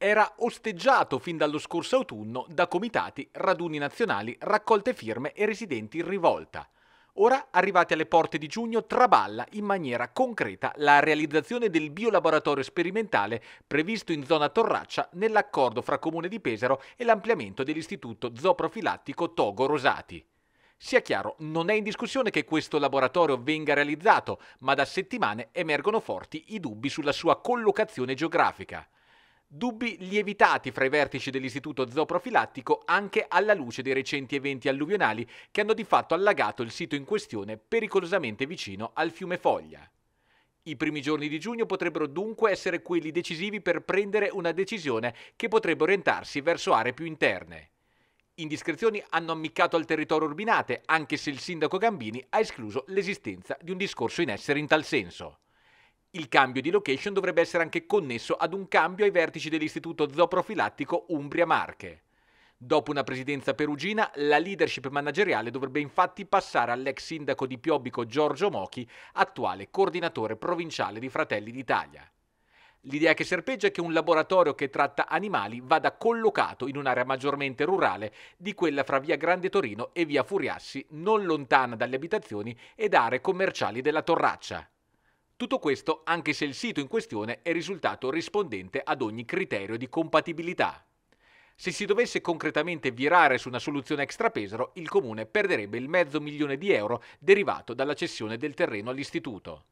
era osteggiato fin dallo scorso autunno da comitati, raduni nazionali, raccolte firme e residenti in rivolta. Ora, arrivati alle porte di giugno, traballa in maniera concreta la realizzazione del biolaboratorio sperimentale previsto in zona Torraccia nell'accordo fra Comune di Pesaro e l'ampliamento dell'istituto zooprofilattico Togo Rosati. Sia chiaro, non è in discussione che questo laboratorio venga realizzato, ma da settimane emergono forti i dubbi sulla sua collocazione geografica. Dubbi lievitati fra i vertici dell'Istituto Zooprofilattico anche alla luce dei recenti eventi alluvionali che hanno di fatto allagato il sito in questione pericolosamente vicino al fiume Foglia. I primi giorni di giugno potrebbero dunque essere quelli decisivi per prendere una decisione che potrebbe orientarsi verso aree più interne. Indiscrezioni hanno ammiccato al territorio urbinate, anche se il sindaco Gambini ha escluso l'esistenza di un discorso in essere in tal senso. Il cambio di location dovrebbe essere anche connesso ad un cambio ai vertici dell'Istituto Zooprofilattico Umbria Marche. Dopo una presidenza perugina, la leadership manageriale dovrebbe infatti passare all'ex sindaco di Piobbico Giorgio Mochi, attuale coordinatore provinciale di Fratelli d'Italia. L'idea che serpeggia è che un laboratorio che tratta animali vada collocato in un'area maggiormente rurale di quella fra via Grande Torino e via Furiassi, non lontana dalle abitazioni ed aree commerciali della Torraccia. Tutto questo anche se il sito in questione è risultato rispondente ad ogni criterio di compatibilità. Se si dovesse concretamente virare su una soluzione extrapesaro, il comune perderebbe il mezzo milione di euro derivato dalla cessione del terreno all'istituto.